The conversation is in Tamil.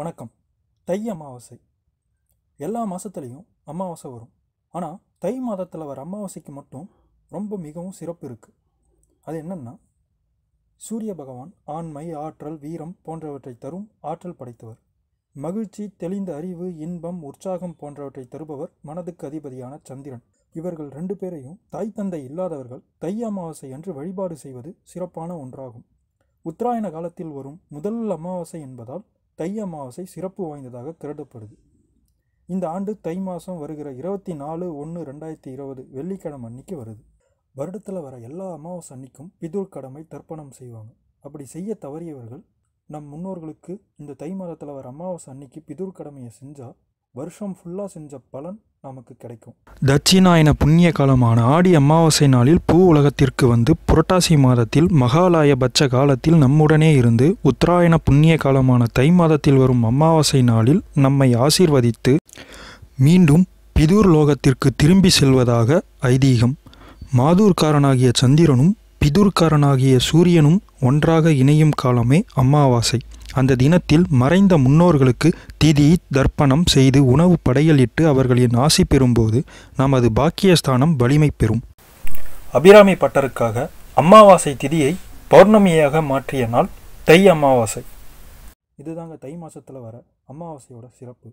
வணக்கம் தை அமாவாசை எல்லா மாதத்துலேயும் அமாவாசை வரும் ஆனால் தை மாதத்தில் வர அமாவாசைக்கு மட்டும் ரொம்ப மிகவும் சிறப்பு இருக்குது அது என்னென்னா சூரிய பகவான் ஆண்மை ஆற்றல் வீரம் போன்றவற்றை தரும் ஆற்றல் படைத்தவர் மகிழ்ச்சி தெளிந்த அறிவு இன்பம் உற்சாகம் போன்றவற்றை தருபவர் மனதுக்கு அதிபதியான சந்திரன் இவர்கள் ரெண்டு பேரையும் தாய் தந்தை இல்லாதவர்கள் தை அமாவாசை என்று வழிபாடு செய்வது சிறப்பான ஒன்றாகும் உத்தராயண காலத்தில் வரும் முதல் அமாவாசை என்பதால் தை அமாவாசை சிறப்பு வாய்ந்ததாக கருதப்படுது இந்த ஆண்டு தை மாதம் வருகிற இருபத்தி நாலு ஒன்று ரெண்டாயிரத்தி இருபது வெள்ளிக்கிழமை அன்னைக்கு வருது வருடத்தில் வர எல்லா அமாவாசை அன்னைக்கும் பிதுர் கடமை தர்ப்பணம் செய்வாங்க அப்படி செய்ய தவறியவர்கள் நம் முன்னோர்களுக்கு இந்த தை மாதத்தில் வர அமாவாசை அன்னைக்கு பிதுர் கடமையை செஞ்சால் வருஷம் ஃபுல்லாக செஞ்ச பலன் நமக்கு கிடைக்கும் தட்சிணாயன புண்ணிய காலமான ஆடி அமாவாசை நாளில் பூ உலகத்திற்கு வந்து புரட்டாசி மாதத்தில் மகாலாய பட்ச காலத்தில் நம்முடனே இருந்து உத்தராயண புண்ணிய காலமான தை மாதத்தில் வரும் அமாவாசை நாளில் நம்மை ஆசீர்வதித்து மீண்டும் பிதூர் லோகத்திற்கு திரும்பி செல்வதாக ஐதீகம் மாதூர்காரனாகிய சந்திரனும் பிதூர்காரனாகிய சூரியனும் ஒன்றாக இணையும் காலமே அமாவாசை அந்த தினத்தில் மறைந்த முன்னோர்களுக்கு திதி தர்ப்பணம் செய்து உணவு படையலிட்டு அவர்களின் ஆசி பெறும்போது நமது பாக்கியஸ்தானம் வலிமை பெறும் அபிராமி பட்டருக்காக அமாவாசை திதியை பௌர்ணமியாக மாற்றிய நாள் தை அமாவாசை இதுதாங்க தை மாதத்தில் வர அமாவாசையோட சிறப்பு